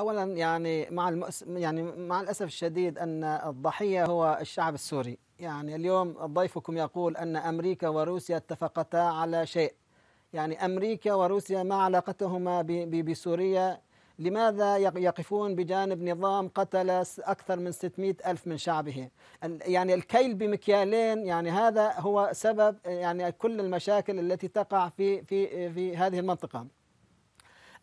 اولا يعني مع المؤس... يعني مع الاسف الشديد ان الضحيه هو الشعب السوري يعني اليوم ضيفكم يقول ان امريكا وروسيا اتفقتا على شيء يعني امريكا وروسيا ما علاقتهما ب... ب... بسوريا لماذا يقفون بجانب نظام قتل أكثر من 600 ألف من شعبه يعني الكيل بمكيالين يعني هذا هو سبب يعني كل المشاكل التي تقع في, في, في هذه المنطقة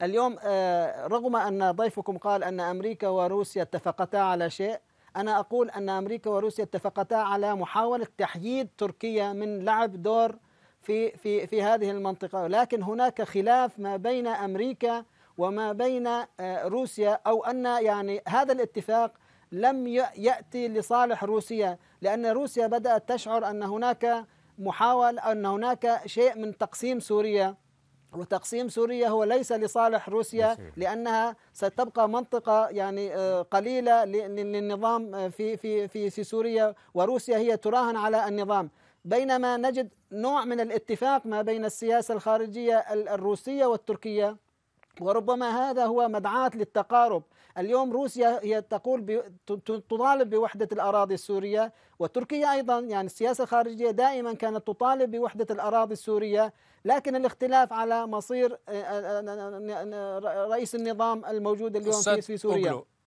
اليوم آه، رغم أن ضيفكم قال أن أمريكا وروسيا اتفقتا على شيء أنا أقول أن أمريكا وروسيا اتفقتا على محاولة تحييد تركيا من لعب دور في في في هذه المنطقة لكن هناك خلاف ما بين أمريكا وما بين آه، روسيا أو أن يعني هذا الاتفاق لم يأتي لصالح روسيا لأن روسيا بدأت تشعر أن هناك محاول أن هناك شيء من تقسيم سوريا وتقسيم سوريا هو ليس لصالح روسيا لانها ستبقى منطقه يعني آه، قليله للنظام آه، في في في في سوريا وروسيا هي تراهن على النظام بينما نجد نوع من الاتفاق ما بين السياسه الخارجيه الروسيه والتركيه وربما هذا هو مدعاة للتقارب اليوم روسيا هي تقول ب... تطالب بوحدة الأراضي السورية وتركيا أيضا يعني السياسة الخارجية دائما كانت تطالب بوحدة الأراضي السورية لكن الاختلاف على مصير آه، آه، آه، رئيس النظام الموجود اليوم في سوريا